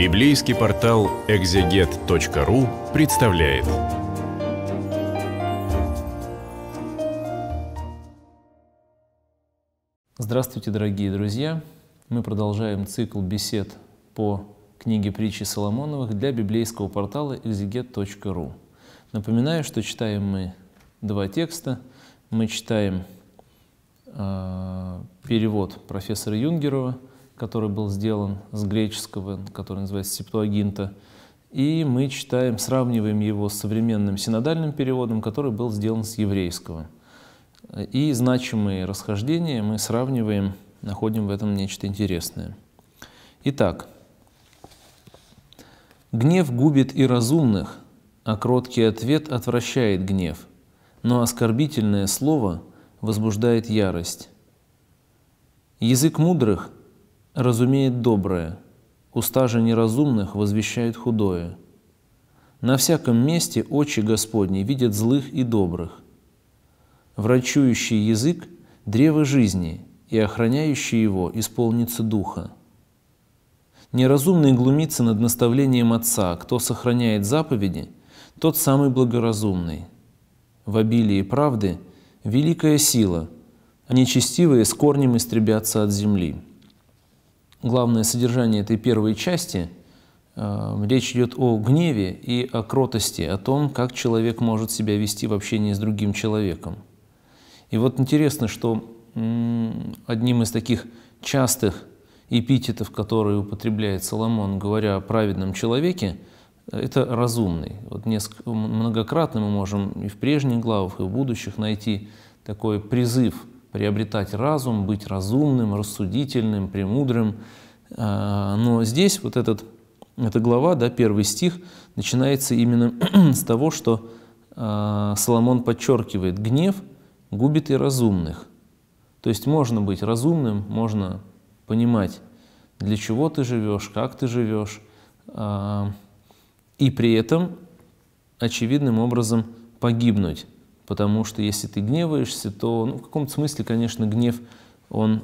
Библейский портал экзегет.ру представляет. Здравствуйте, дорогие друзья! Мы продолжаем цикл бесед по книге притчи Соломоновых для библейского портала экзегет.ру. Напоминаю, что читаем мы два текста. Мы читаем э, перевод профессора Юнгерова – который был сделан с греческого, который называется Септуагинта. И мы читаем, сравниваем его с современным синодальным переводом, который был сделан с еврейского. И значимые расхождения мы сравниваем, находим в этом нечто интересное. Итак, гнев губит и разумных, а кроткий ответ отвращает гнев, но оскорбительное слово возбуждает ярость. Язык мудрых разумеет доброе, уста же неразумных возвещают худое. На всяком месте очи Господни видят злых и добрых. Врачующий язык – древо жизни, и охраняющий его исполнится духа. Неразумный глумится над наставлением Отца, кто сохраняет заповеди, тот самый благоразумный. В обилии правды – великая сила, а нечестивые с корнем истребятся от земли главное содержание этой первой части. Э, речь идет о гневе и о кротости, о том, как человек может себя вести в общении с другим человеком. И вот интересно, что одним из таких частых эпитетов, которые употребляет Соломон, говоря о праведном человеке, это разумный. Вот несколько, многократно мы можем и в прежних главах, и в будущих найти такой призыв приобретать разум, быть разумным, рассудительным, премудрым. А, но здесь вот этот, эта глава, да, первый стих, начинается именно с того, что а, Соломон подчеркивает, гнев губит и разумных. То есть можно быть разумным, можно понимать, для чего ты живешь, как ты живешь, а, и при этом очевидным образом погибнуть потому что если ты гневаешься, то ну, в каком-то смысле, конечно, гнев, он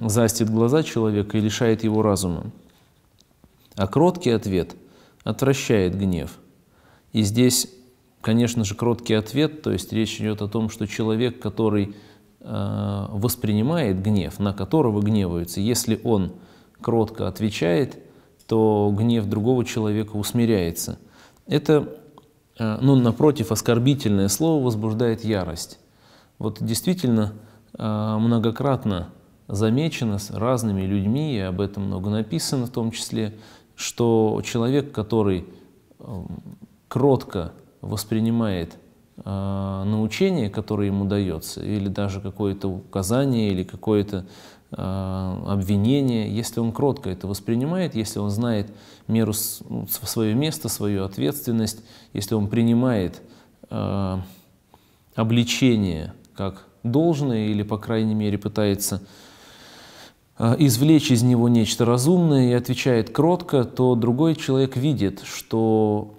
застит глаза человека и лишает его разума. А кроткий ответ отвращает гнев. И здесь, конечно же, кроткий ответ, то есть речь идет о том, что человек, который э, воспринимает гнев, на которого гневаются, если он кротко отвечает, то гнев другого человека усмиряется. Это Э, ну, напротив, оскорбительное слово возбуждает ярость. Вот действительно э, многократно замечено с разными людьми, и об этом много написано в том числе, что человек, который эм, кротко воспринимает э, научение, которое ему дается, или даже какое-то указание, или какое-то Э, обвинения, если он кротко это воспринимает, если он знает меру, ну, свое место, свою ответственность, если он принимает э, обличение как должное или, по крайней мере, пытается э, извлечь из него нечто разумное и отвечает кротко, то другой человек видит, что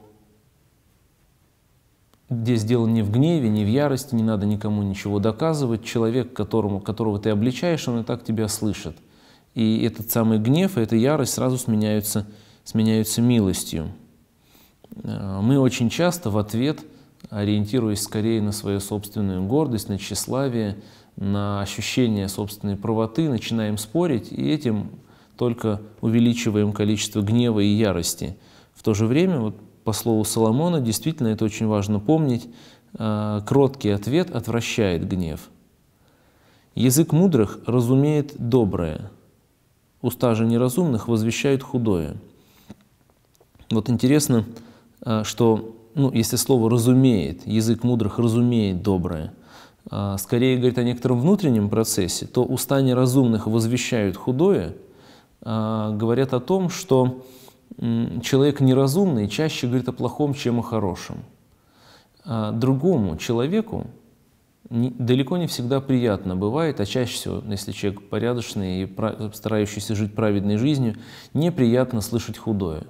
здесь дело не в гневе, не в ярости, не надо никому ничего доказывать. Человек, которому, которого ты обличаешь, он и так тебя слышит. И этот самый гнев и эта ярость сразу сменяются, сменяются милостью. Э, мы очень часто в ответ, ориентируясь скорее на свою собственную гордость, на тщеславие, на ощущение собственной правоты, начинаем спорить, и этим только увеличиваем количество гнева и ярости. В то же время вот по слову Соломона, действительно это очень важно помнить, э, кроткий ответ отвращает гнев. Язык мудрых разумеет доброе, уста же неразумных возвещают худое. Вот интересно, э, что, ну, если слово «разумеет», язык мудрых разумеет доброе, э, скорее говорит о некотором внутреннем процессе, то уста неразумных возвещают худое, говорят о том, что человек неразумный чаще говорит о плохом, чем о хорошем. А другому человеку далеко не всегда приятно бывает, а чаще всего, если человек порядочный и старающийся жить праведной жизнью, неприятно слышать худое.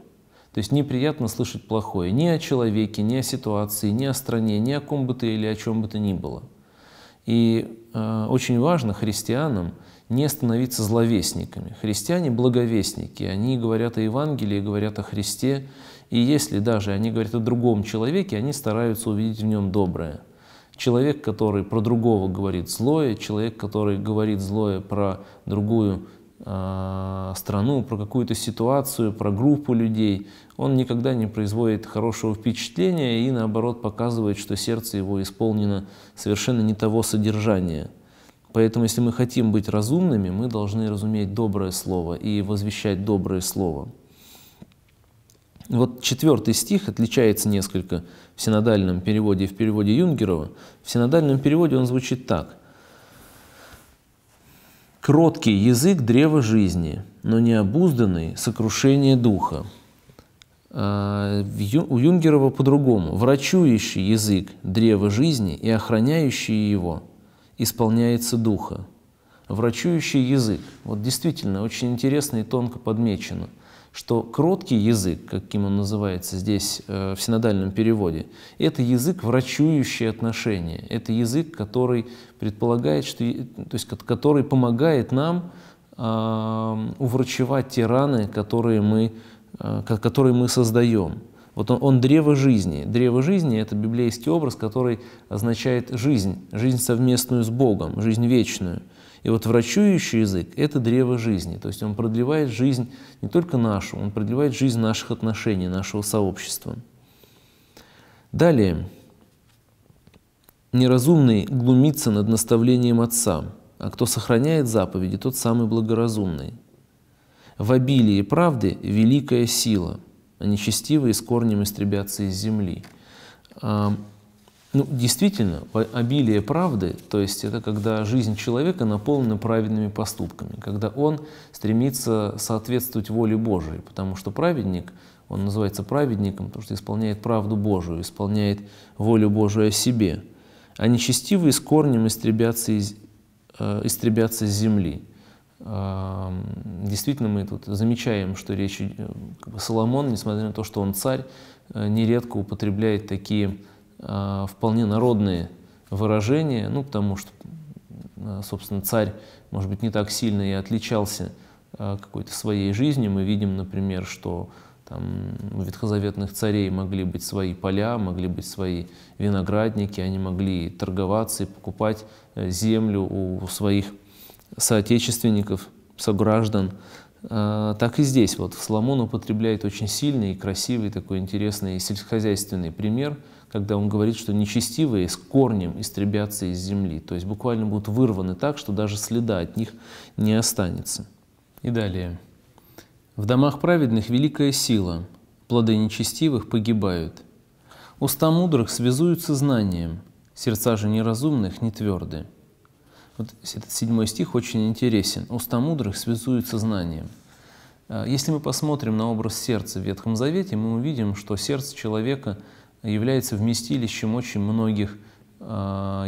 То есть неприятно слышать плохое ни о человеке, ни о ситуации, ни о стране, ни о ком бы ты или о чем бы то ни было. И э, очень важно христианам не становиться зловестниками. Христиане – благовестники, они говорят о Евангелии, говорят о Христе, и если даже они говорят о другом человеке, они стараются увидеть в нем доброе. Человек, который про другого говорит злое, человек, который говорит злое про другую э, страну, про какую-то ситуацию, про группу людей, он никогда не производит хорошего впечатления и наоборот показывает, что сердце его исполнено совершенно не того содержания – Поэтому, если мы хотим быть разумными, мы должны разуметь доброе слово и возвещать доброе слово. Вот четвертый стих отличается несколько в синодальном переводе и в переводе Юнгерова. В синодальном переводе он звучит так. «Кроткий язык – древо жизни, но необузданный – сокрушение духа». А у Юнгерова по-другому. «Врачующий язык – древо жизни, и охраняющий его – исполняется духа. Врачующий язык. Вот действительно, очень интересно и тонко подмечено, что кроткий язык, каким он называется здесь э, в синодальном переводе, это язык, врачующий отношения. Это язык, который предполагает, что, то есть, который помогает нам э, уврачевать те раны, которые мы, э, которые мы создаем. Вот он, он древо жизни. Древо жизни – это библейский образ, который означает жизнь, жизнь совместную с Богом, жизнь вечную. И вот врачующий язык – это древо жизни. То есть он продлевает жизнь не только нашу, он продлевает жизнь наших отношений, нашего сообщества. Далее. Неразумный глумится над наставлением отца, а кто сохраняет заповеди, тот самый благоразумный. В обилии правды великая сила – нечестивые с корнем истребятся из земли. А, ну, действительно, обилие правды, то есть это когда жизнь человека наполнена праведными поступками, когда он стремится соответствовать воле Божией, потому что праведник, он называется праведником, потому что исполняет правду Божию, исполняет волю Божию о себе. А нечестивые с корнем истребятся из, э, истребятся с земли. Действительно, мы тут замечаем, что речь э, как бы, Соломон, несмотря на то, что он царь, э, нередко употребляет такие а, вполне народные выражения, ну, потому что, э, собственно, царь, может быть, не так сильно и отличался а, какой-то своей жизнью. Мы видим, например, что там, у ветхозаветных царей могли быть свои поля, могли быть свои виноградники, они могли торговаться и покупать землю у своих соотечественников, сограждан, а, так и здесь. Вот Соломон употребляет очень сильный и красивый такой интересный сельскохозяйственный пример, когда он говорит, что нечестивые с корнем истребятся из земли, то есть буквально будут вырваны так, что даже следа от них не останется. И далее. В домах праведных великая сила, плоды нечестивых погибают. Уста мудрых связуются знанием, сердца же неразумных не тверды. Вот этот седьмой стих очень интересен. «Уста мудрых связуют со знанием». Э, если мы посмотрим на образ сердца в Ветхом Завете, мы увидим, что сердце человека является вместилищем очень многих э,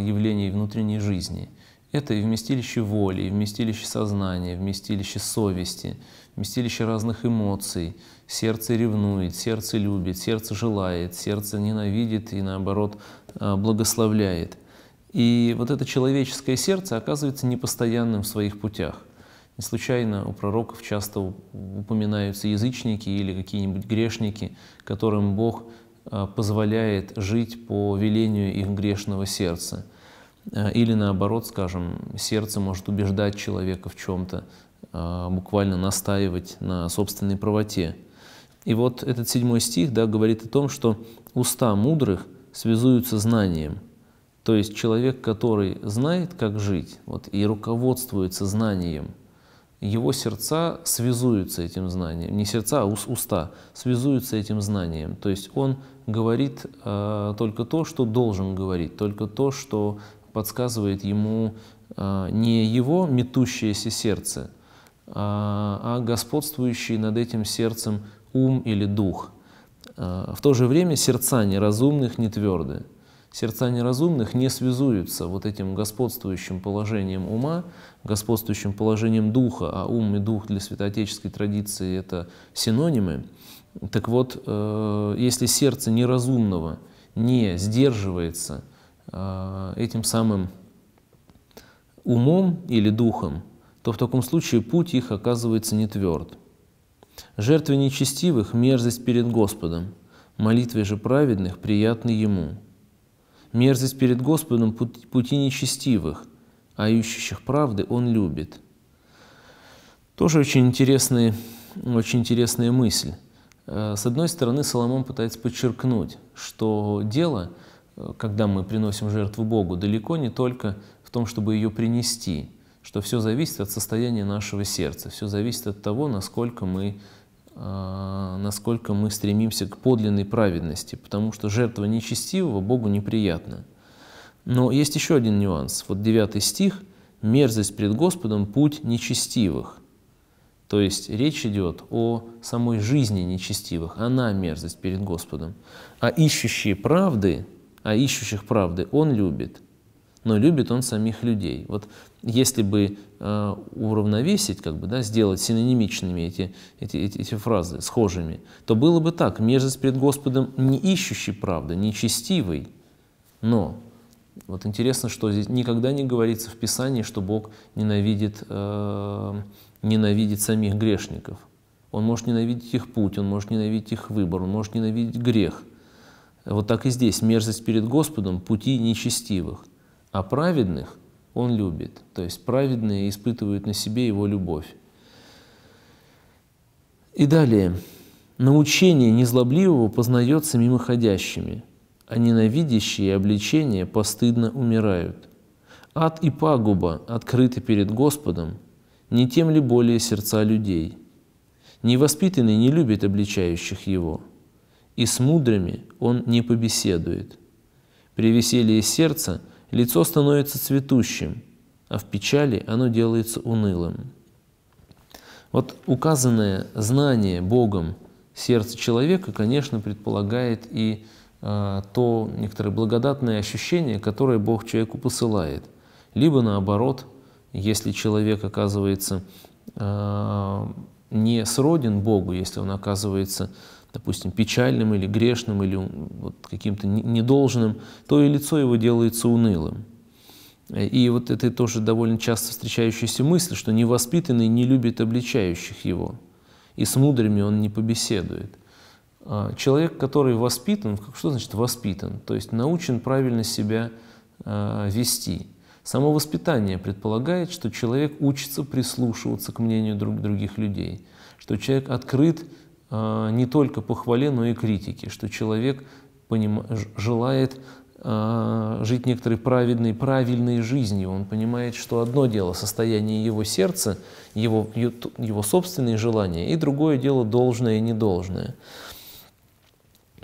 явлений внутренней жизни. Это и вместилище воли, и вместилище сознания, вместилище совести, вместилище разных эмоций. Сердце ревнует, сердце любит, сердце желает, сердце ненавидит и, наоборот, э, благословляет – и вот это человеческое сердце оказывается непостоянным в своих путях. Не случайно у пророков часто упоминаются язычники или какие-нибудь грешники, которым Бог а, позволяет жить по велению их грешного сердца. А, или наоборот, скажем, сердце может убеждать человека в чем-то, а, буквально настаивать на собственной правоте. И вот этот седьмой стих да, говорит о том, что уста мудрых связуются знанием – то есть человек, который знает, как жить, вот, и руководствуется знанием, его сердца связуются этим знанием, не сердца, а уста, связуются этим знанием. То есть он говорит э, только то, что должен говорить, только то, что подсказывает ему э, не его метущееся сердце, э, а господствующий над этим сердцем ум или дух. Э, в то же время сердца неразумных не твердые сердца неразумных не связуются вот этим господствующим положением ума, господствующим положением духа, а ум и дух для святоотеческой традиции — это синонимы. Так вот, э, если сердце неразумного не сдерживается э, этим самым умом или духом, то в таком случае путь их оказывается не тверд. Жертвы нечестивых — мерзость перед Господом, молитвы же праведных — приятны Ему. Мерзость перед Господом – пути нечестивых, а ищущих правды Он любит. Тоже очень, интересная, очень интересная мысль. Э, с одной стороны, Соломон пытается подчеркнуть, что дело, э, когда мы приносим жертву Богу, далеко не только в том, чтобы ее принести, что все зависит от состояния нашего сердца, все зависит от того, насколько мы а, насколько мы стремимся к подлинной праведности, потому что жертва нечестивого Богу неприятна. Но есть еще один нюанс. Вот 9 стих «Мерзость пред Господом – путь нечестивых». То есть речь идет о самой жизни нечестивых. Она – мерзость перед Господом. А ищущие правды, а ищущих правды Он любит. Но любит Он самих людей. Вот если бы э, уравновесить, как бы, да, сделать синонимичными эти, эти, эти, эти фразы, схожими, то было бы так. Мерзость перед Господом не ищущий правды, не честивый, но... Вот интересно, что здесь никогда не говорится в Писании, что Бог ненавидит, э, ненавидит самих грешников. Он может ненавидеть их путь, он может ненавидеть их выбор, он может ненавидеть грех. Вот так и здесь. Мерзость перед Господом – пути нечестивых, а праведных – он любит. То есть праведные испытывают на себе Его любовь. И далее. Научение незлобливого познается мимоходящими, а ненавидящие обличения постыдно умирают. Ад и пагуба открыты перед Господом, не тем ли более сердца людей. Невоспитанный не любит обличающих его, и с мудрыми он не побеседует. При веселье сердца – лицо становится цветущим, а в печали оно делается унылым. Вот указанное знание Богом сердце человека, конечно, предполагает и а, то некоторое благодатное ощущение, которое Бог человеку посылает. Либо наоборот, если человек оказывается а, не сроден Богу, если он оказывается допустим, печальным или грешным, или вот каким-то недолжным, то и лицо его делается унылым. И вот это тоже довольно часто встречающаяся мысль, что невоспитанный не любит обличающих его, и с мудрыми он не побеседует. А человек, который воспитан, что значит воспитан? То есть научен правильно себя а, вести. Само воспитание предполагает, что человек учится прислушиваться к мнению других людей, что человек открыт Э, не только похвале, но и критике, что человек поним... желает э, жить некоторой праведной, правильной жизнью. Он понимает, что одно дело состояние его сердца, его, его собственные желания, и другое дело должное и недолжное.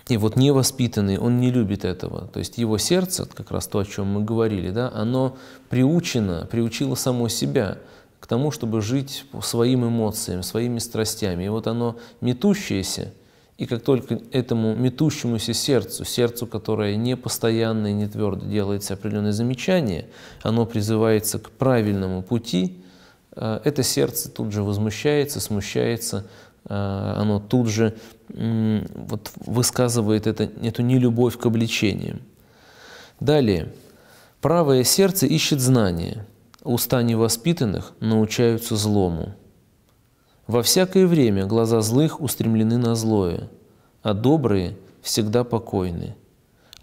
И вот невоспитанный, он не любит этого. То есть его сердце, как раз то, о чем мы говорили, да, оно приучено, приучило само себя – к тому, чтобы жить своим эмоциям, своими страстями. И вот оно метущееся, и как только этому метущемуся сердцу, сердцу, которое не постоянно и не твердо делается определенное замечание, оно призывается к правильному пути, э, это сердце тут же возмущается, смущается, э, оно тут же вот, высказывает это, эту нелюбовь к обличениям. Далее. Правое сердце ищет знания, Уста невоспитанных научаются злому. Во всякое время глаза злых устремлены на злое, а добрые всегда покойны.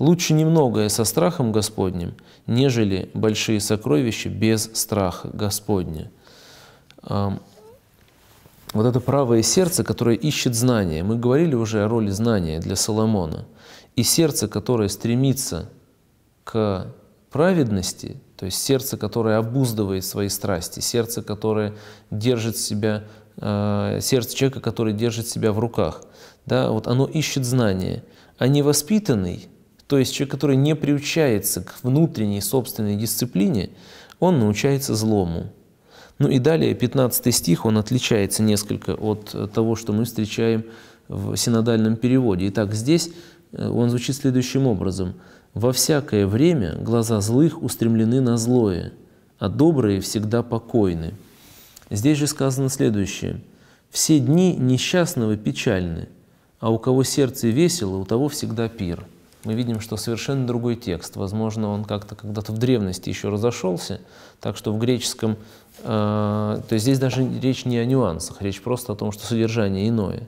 Лучше немногое со страхом Господним, нежели большие сокровища без страха Господня. Вот это правое сердце, которое ищет знания. Мы говорили уже о роли знания для Соломона. И сердце, которое стремится к праведности, то есть сердце, которое обуздывает свои страсти, сердце, которое держит себя, э, сердце человека, который держит себя в руках, да, вот оно ищет знания. А невоспитанный, то есть человек, который не приучается к внутренней собственной дисциплине, он научается злому. Ну и далее 15 стих, он отличается несколько от того, что мы встречаем в синодальном переводе. Итак, здесь э, он звучит следующим образом – во всякое время глаза злых устремлены на злое, а добрые всегда покойны. Здесь же сказано следующее. «Все дни несчастного печальны, а у кого сердце весело, у того всегда пир». Мы видим, что совершенно другой текст. Возможно, он как-то когда-то в древности еще разошелся, так что в греческом... Э, то есть здесь даже речь не о нюансах, речь просто о том, что содержание иное.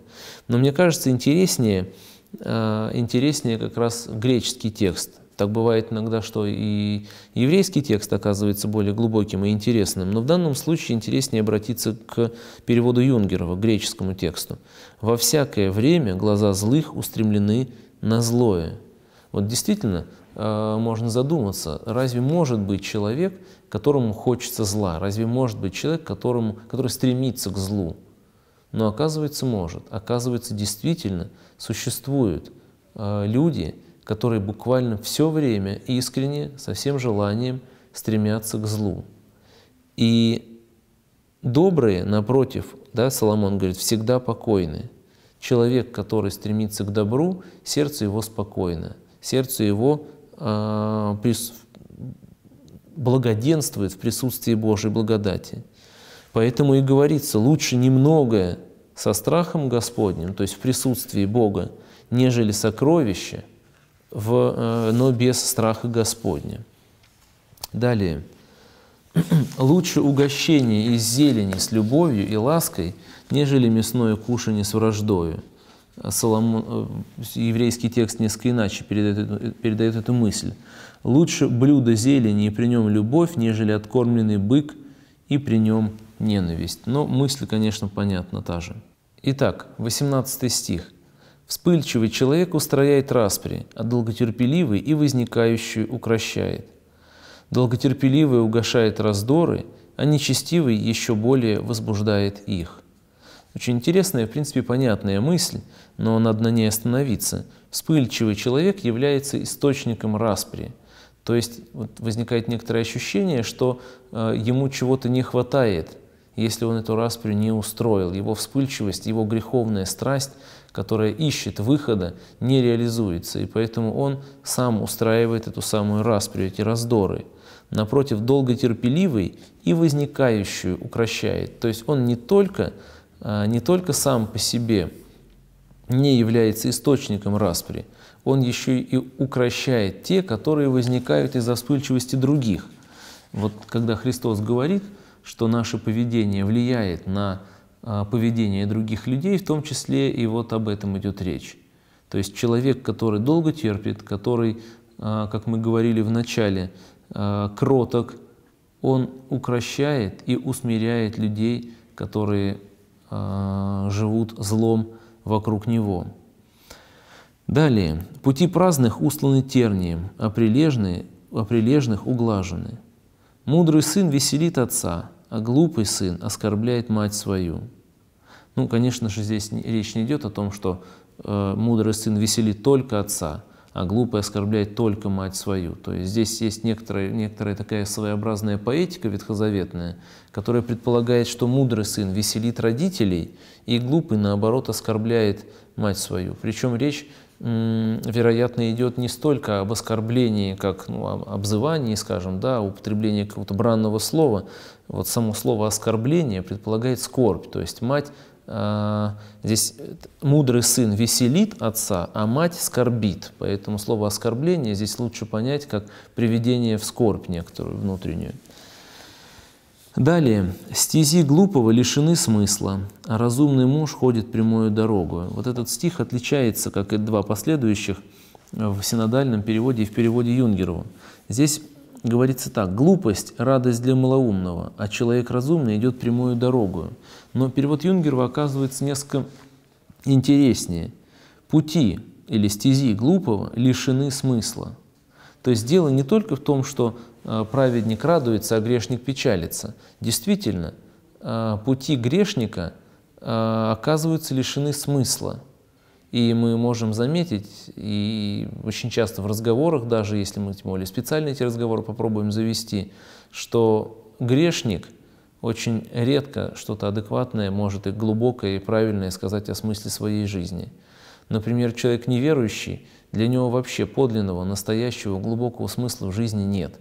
Но мне кажется интереснее Э, интереснее как раз греческий текст. Так бывает иногда, что и еврейский текст оказывается более глубоким и интересным, но в данном случае интереснее обратиться к переводу Юнгерова, к греческому тексту. «Во всякое время глаза злых устремлены на злое». Вот действительно, э, можно задуматься, разве может быть человек, которому хочется зла? Разве может быть человек, которому, который стремится к злу? Но оказывается, может. Оказывается, действительно – существуют э, люди, которые буквально все время искренне, со всем желанием стремятся к злу. И добрые, напротив, да, Соломон говорит, всегда покойны. Человек, который стремится к добру, сердце его спокойно, сердце его э, прис... благоденствует в присутствии Божьей благодати. Поэтому и говорится, лучше немногое со страхом Господним, то есть в присутствии Бога, нежели сокровище, в, э, но без страха Господня. Далее. «Лучше угощение из зелени с любовью и лаской, нежели мясное кушание с враждою». Соломон, э, еврейский текст несколько иначе передает, передает эту мысль. «Лучше блюдо зелени и при нем любовь, нежели откормленный бык и при нем ненависть». Но мысль, конечно, понятна та же. Итак, 18 стих. «Вспыльчивый человек устрояет распри, а долготерпеливый и возникающую укращает. Долготерпеливый угошает раздоры, а нечестивый еще более возбуждает их». Очень интересная, в принципе, понятная мысль, но надо на ней остановиться. Вспыльчивый человек является источником распри. То есть вот возникает некоторое ощущение, что э, ему чего-то не хватает – если он эту распри не устроил. Его вспыльчивость, его греховная страсть, которая ищет выхода, не реализуется. И поэтому он сам устраивает эту самую распри, эти раздоры. Напротив, долготерпеливый и возникающую укращает. То есть он не только, а, не только сам по себе не является источником распри, он еще и укращает те, которые возникают из-за вспыльчивости других. Вот когда Христос говорит – что наше поведение влияет на а, поведение других людей, в том числе и вот об этом идет речь. То есть человек, который долго терпит, который, а, как мы говорили в начале, а, кроток, он укращает и усмиряет людей, которые живут злом вокруг него. Далее. «Пути праздных усланы тернием, а прилежные, а прилежных углажены». Мудрый сын веселит отца, а глупый сын оскорбляет мать свою. Ну, конечно же, здесь речь не идет о том, что э, мудрый сын веселит только отца, а глупый оскорбляет только мать свою. То есть здесь есть некоторая, некоторая такая своеобразная поэтика ветхозаветная, которая предполагает, что мудрый сын веселит родителей, и глупый, наоборот, оскорбляет мать свою. Причем речь вероятно, идет не столько об оскорблении, как ну, обзывании, скажем, да, употреблении какого-то бранного слова. Вот само слово «оскорбление» предполагает скорбь, то есть мать а, Здесь э, мудрый сын веселит отца, а мать скорбит. Поэтому слово оскорбление здесь лучше понять как приведение в скорбь некоторую внутреннюю. Далее. «Стези глупого лишены смысла, а разумный муж ходит прямую дорогу». Вот этот стих отличается, как и два последующих, в синодальном переводе и в переводе Юнгерова. Здесь говорится так. «Глупость – радость для малоумного, а человек разумный идет прямую дорогу». Но перевод Юнгерова оказывается несколько интереснее. «Пути» или «стези глупого» лишены смысла – то есть дело не только в том, что э, праведник радуется, а грешник печалится. Действительно, э, пути грешника э, оказываются лишены смысла. И мы можем заметить, и очень часто в разговорах, даже если мы тем более специально эти разговоры попробуем завести, что грешник очень редко что-то адекватное может и глубокое, и правильное сказать о смысле своей жизни. Например, человек неверующий – для него вообще подлинного, настоящего, глубокого смысла в жизни нет,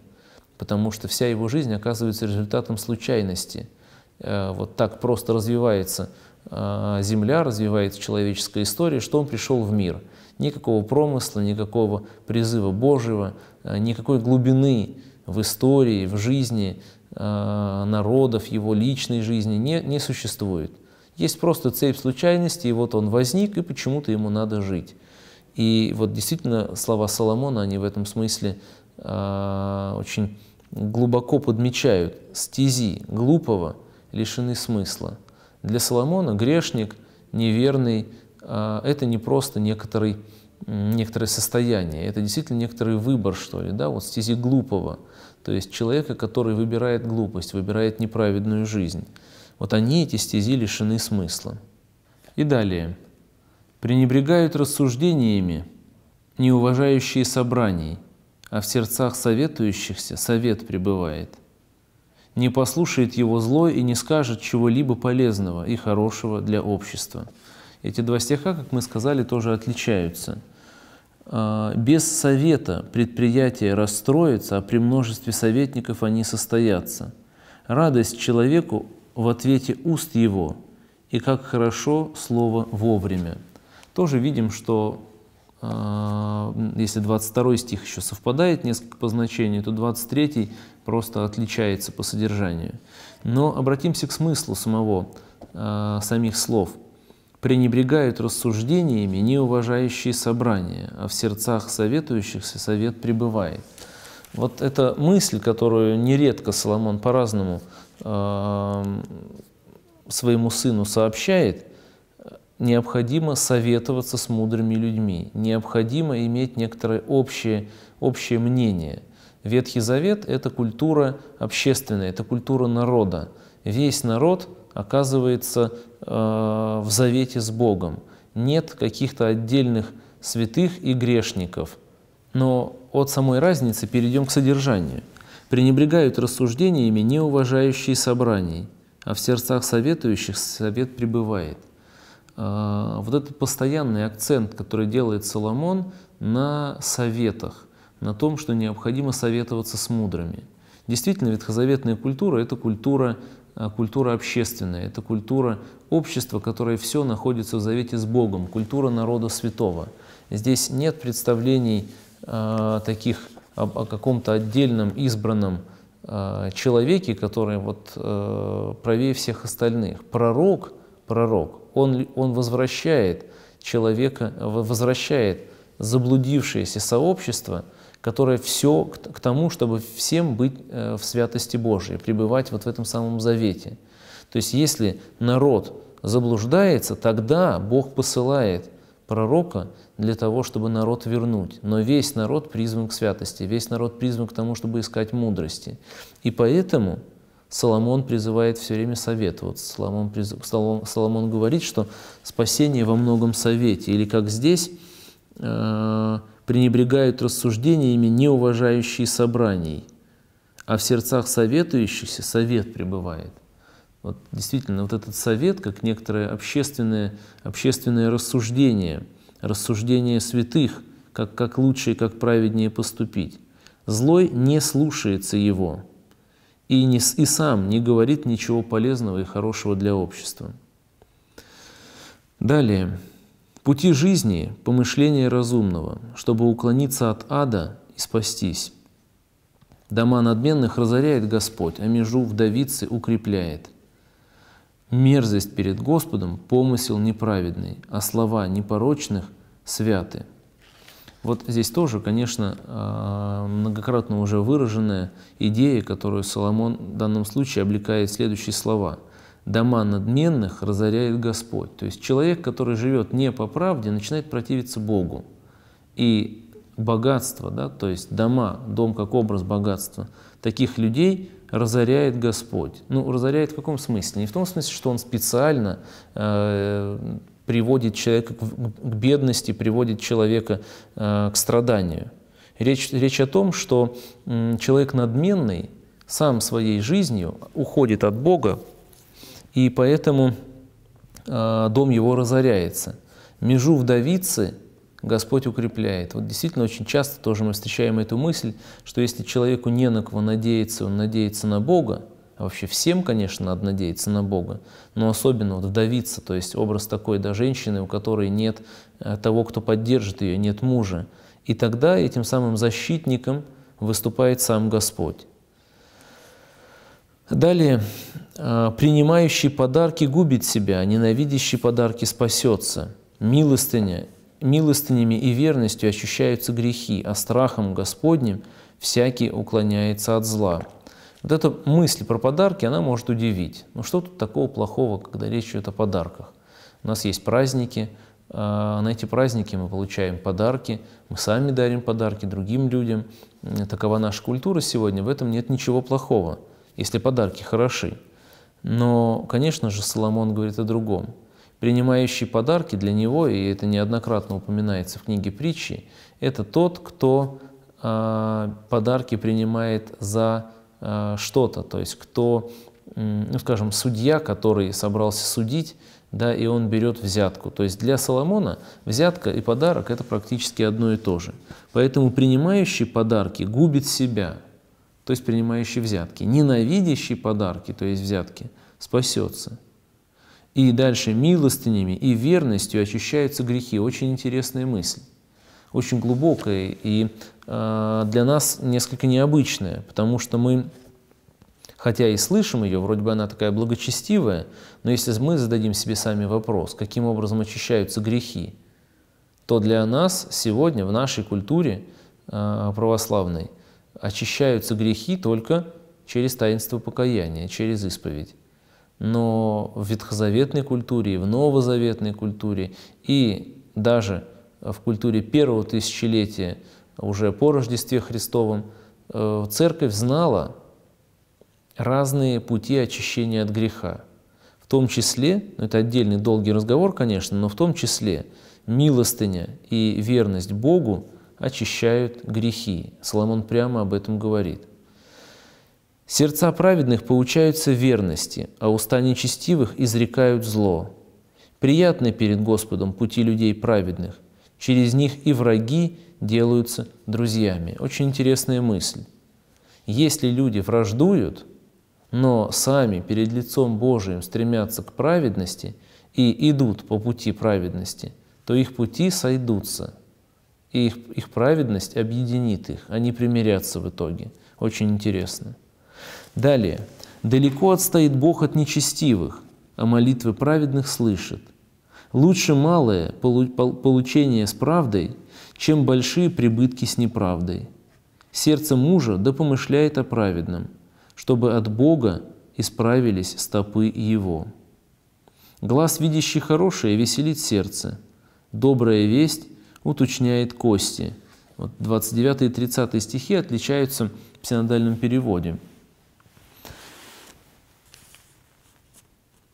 потому что вся его жизнь оказывается результатом случайности. Э, вот так просто развивается э, Земля, развивается человеческая история, что он пришел в мир. Никакого промысла, никакого призыва Божьего, э, никакой глубины в истории, в жизни народов, его личной жизни не, не существует. Есть просто цепь случайностей, и вот он возник, и почему-то ему надо жить. И вот действительно слова Соломона, они в этом смысле э, очень глубоко подмечают стези глупого, лишены смысла. Для Соломона грешник, неверный э, – это не просто некоторый, некоторое состояние, это действительно некоторый выбор, что ли, да, вот стези глупого, то есть человека, который выбирает глупость, выбирает неправедную жизнь. Вот они, эти стези, лишены смысла. И далее – пренебрегают рассуждениями, не уважающие собраний, а в сердцах советующихся совет пребывает. Не послушает его зло и не скажет чего-либо полезного и хорошего для общества. Эти два стиха, как мы сказали, тоже отличаются. А, Без совета предприятие расстроится, а при множестве советников они состоятся. Радость человеку в ответе уст его, и как хорошо слово вовремя тоже видим, что э, если 22 стих еще совпадает несколько по значению, то 23 просто отличается по содержанию. Но обратимся к смыслу самого, э, самих слов. «Пренебрегают рассуждениями, не уважающие собрания, а в сердцах советующихся совет пребывает». Вот эта мысль, которую нередко Соломон по-разному э, своему сыну сообщает – необходимо советоваться с мудрыми людьми, необходимо иметь некоторое общее, общее мнение. Ветхий Завет — это культура общественная, это культура народа. Весь народ оказывается э, в завете с Богом. Нет каких-то отдельных святых и грешников. Но от самой разницы перейдем к содержанию. Пренебрегают рассуждениями неуважающие собраний, а в сердцах советующих совет пребывает. Э, вот этот постоянный акцент, который делает Соломон на советах, на том, что необходимо советоваться с мудрыми. Действительно, ветхозаветная культура — это культура, э, культура общественная, это культура общества, которое все находится в завете с Богом, культура народа святого. Здесь нет представлений э, таких о, о каком-то отдельном избранном э, человеке, который вот э, правее всех остальных. Пророк, пророк, он, он возвращает человека, возвращает заблудившееся сообщество, которое все к, к тому, чтобы всем быть э, в святости Божией, пребывать вот в этом самом завете. То есть если народ заблуждается, тогда Бог посылает пророка для того, чтобы народ вернуть. Но весь народ призван к святости, весь народ призван к тому, чтобы искать мудрости. И поэтому Соломон призывает все время советоваться. Соломон, приз... Соломон, Соломон говорит, что спасение во многом совете. Или как здесь, э, пренебрегают рассуждениями, не собраний, а в сердцах советующихся совет пребывает. Вот действительно, вот этот совет, как некоторое общественное, общественное рассуждение, рассуждение святых, как, как лучше и как праведнее поступить. Злой не слушается его, и, не, и сам не говорит ничего полезного и хорошего для общества. Далее. Пути жизни – помышление разумного, чтобы уклониться от ада и спастись. Дома надменных разоряет Господь, а межу вдовицы укрепляет. Мерзость перед Господом – помысел неправедный, а слова непорочных – святы. Вот здесь тоже, конечно, а, многократно уже выраженная идея, которую Соломон в данном случае облекает следующие слова. «Дома надменных разоряет Господь». То есть человек, который живет не по правде, начинает противиться Богу. И богатство, да, то есть дома, дом как образ богатства, таких людей разоряет Господь. Ну, разоряет в каком смысле? Не в том смысле, что он специально э, приводит человека к бедности, приводит человека э, к страданию. Речь, речь о том, что человек надменный сам своей жизнью уходит от Бога, и поэтому э, дом его разоряется. Межу вдовицы Господь укрепляет. Вот действительно очень часто тоже мы встречаем эту мысль, что если человеку не на кого надеяться, он надеется на Бога, вообще всем, конечно, надо надеяться на Бога, но особенно вот вдовица, то есть образ такой да, женщины, у которой нет э, того, кто поддержит ее, нет мужа. И тогда этим самым защитником выступает сам Господь. Далее, э, принимающий подарки губит себя, а ненавидящий подарки спасется. Милостыня, милостынями и верностью ощущаются грехи, а страхом Господним всякий уклоняется от зла. Вот эта мысль про подарки, она может удивить. Ну что тут такого плохого, когда речь идет о подарках? У нас есть праздники, а на эти праздники мы получаем подарки, мы сами дарим подарки другим людям. Такова наша культура сегодня, в этом нет ничего плохого, если подарки хороши. Но, конечно же, Соломон говорит о другом. Принимающий подарки для него, и это неоднократно упоминается в книге притчи, это тот, кто а, подарки принимает за Э, что-то. То есть кто, ну скажем, судья, который собрался судить, да, и он берет взятку. То есть для Соломона взятка и подарок – это практически одно и то же. Поэтому принимающий подарки губит себя, то есть принимающий взятки. Ненавидящий подарки, то есть взятки, спасется. И дальше милостынями и верностью очищаются грехи. Очень интересная мысль очень глубокое и э, для нас несколько необычное, потому что мы, хотя и слышим ее, вроде бы она такая благочестивая, но если мы зададим себе сами вопрос, каким образом очищаются грехи, то для нас сегодня в нашей культуре э, православной очищаются грехи только через таинство покаяния, через исповедь. Но в ветхозаветной культуре, в новозаветной культуре и даже в культуре первого тысячелетия, уже по Рождестве Христовом, э, церковь знала разные пути очищения от греха. В том числе, ну это отдельный долгий разговор, конечно, но в том числе милостыня и верность Богу очищают грехи. Соломон прямо об этом говорит. Сердца праведных получаются верности, а уста нечестивых изрекают зло. Приятны перед Господом пути людей праведных, Через них и враги делаются друзьями. Очень интересная мысль. Если люди враждуют, но сами перед лицом Божиим стремятся к праведности и идут по пути праведности, то их пути сойдутся, и их, их праведность объединит их, они примирятся в итоге. Очень интересно. Далее. «Далеко отстоит Бог от нечестивых, а молитвы праведных слышит. Лучше малое получение с правдой, чем большие прибытки с неправдой. Сердце мужа да помышляет о праведном, чтобы от Бога исправились стопы его. Глаз, видящий хорошее, веселит сердце. Добрая весть уточняет кости. Вот 29 и 30 стихи отличаются в синодальном переводе –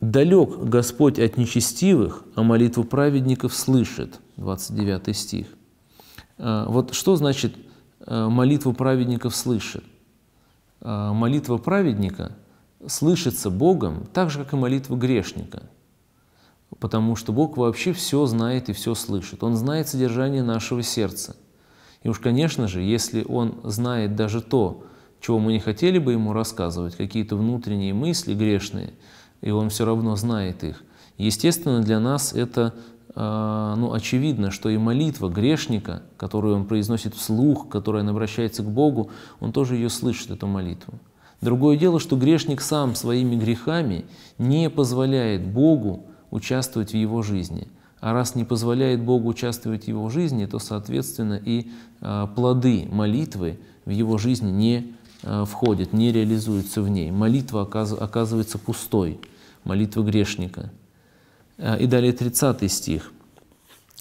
«Далек Господь от нечестивых, а молитву праведников слышит». 29 стих. А, вот что значит а, «молитву праведников слышит»? А, молитва праведника слышится Богом так же, как и молитва грешника, потому что Бог вообще все знает и все слышит. Он знает содержание нашего сердца. И уж, конечно же, если Он знает даже то, чего мы не хотели бы Ему рассказывать, какие-то внутренние мысли грешные – и Он все равно знает их. Естественно, для нас это а, ну, очевидно, что и молитва грешника, которую он произносит вслух, которая он обращается к Богу, он тоже ее слышит, эту молитву. Другое дело, что грешник сам своими грехами не позволяет Богу участвовать в его жизни. А раз не позволяет Богу участвовать в его жизни, то, соответственно, и а, плоды молитвы в его жизни не а, входят, не реализуются в ней. Молитва оказывается пустой молитва грешника. Э, и далее 30 стих.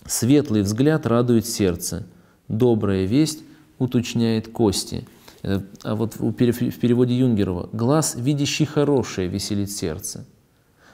«Светлый взгляд радует сердце, добрая весть уточняет кости». Э, а вот в переводе Юнгерова «глаз, видящий хорошее, веселит сердце».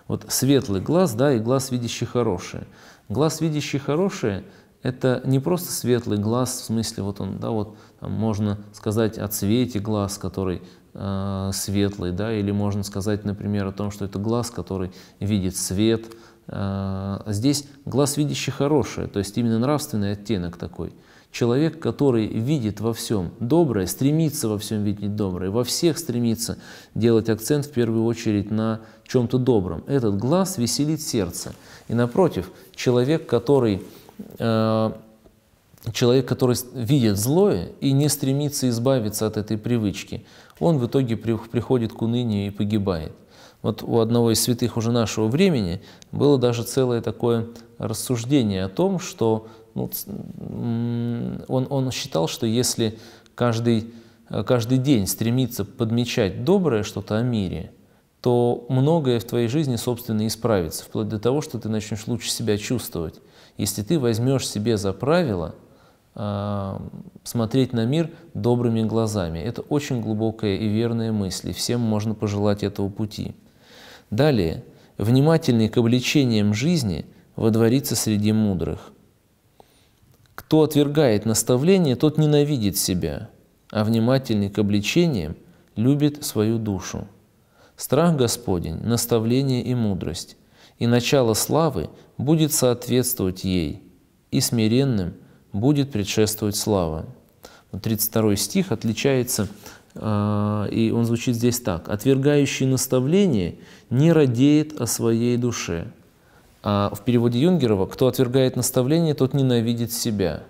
Вот светлый глаз, да, и глаз, видящий хорошее. Глаз, видящий хорошее – это не просто светлый глаз, в смысле, вот он, да, вот там можно сказать о цвете глаз, который Э, светлый, да, или можно сказать, например, о том, что это глаз, который видит свет. Э, здесь глаз видящий хорошее, то есть именно нравственный оттенок такой. Человек, который видит во всем доброе, стремится во всем видеть доброе, во всех стремится делать акцент в первую очередь на чем-то добром. Этот глаз веселит сердце. И напротив, человек, который э, человек, который видит злое и не стремится избавиться от этой привычки, он в итоге приходит к унынию и погибает. Вот у одного из святых уже нашего времени было даже целое такое рассуждение о том, что ну, он, он считал, что если каждый, каждый день стремиться подмечать доброе что-то о мире, то многое в твоей жизни, собственно, исправится, вплоть до того, что ты начнешь лучше себя чувствовать. Если ты возьмешь себе за правило – Э, смотреть на мир добрыми глазами. Это очень глубокая и верная мысль, и всем можно пожелать этого пути. Далее, внимательный к обличениям жизни водворится среди мудрых. Кто отвергает наставление, тот ненавидит себя, а внимательный к обличениям любит свою душу. Страх Господень, наставление и мудрость, и начало славы будет соответствовать ей, и смиренным – будет предшествовать слава. 32 стих отличается, а, и он звучит здесь так. «Отвергающий наставление не радеет о своей душе». А в переводе Юнгерова «кто отвергает наставление, тот ненавидит себя».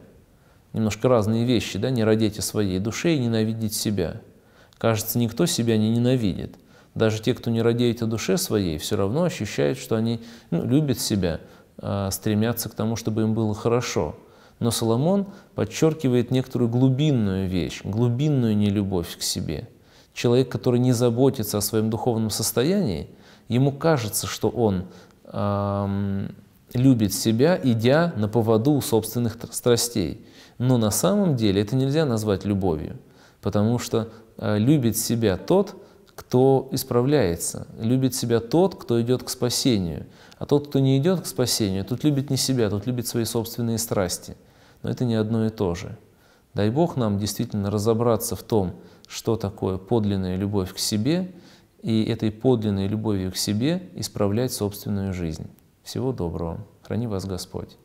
Немножко разные вещи, да, не радеть о своей душе и ненавидеть себя. Кажется, никто себя не ненавидит. Даже те, кто не радеет о душе своей, все равно ощущают, что они ну, любят себя, а, стремятся к тому, чтобы им было хорошо – но Соломон подчеркивает некоторую глубинную вещь, глубинную нелюбовь к себе. Человек, который не заботится о своем духовном состоянии, ему кажется, что он эм, любит себя, идя на поводу у собственных страстей. Но на самом деле это нельзя назвать любовью, потому что э, любит себя тот, кто исправляется, любит себя тот, кто идет к спасению. А тот, кто не идет к спасению, тот любит не себя, тот любит свои собственные страсти – но это не одно и то же. Дай Бог нам действительно разобраться в том, что такое подлинная любовь к себе, и этой подлинной любовью к себе исправлять собственную жизнь. Всего доброго. Храни вас Господь.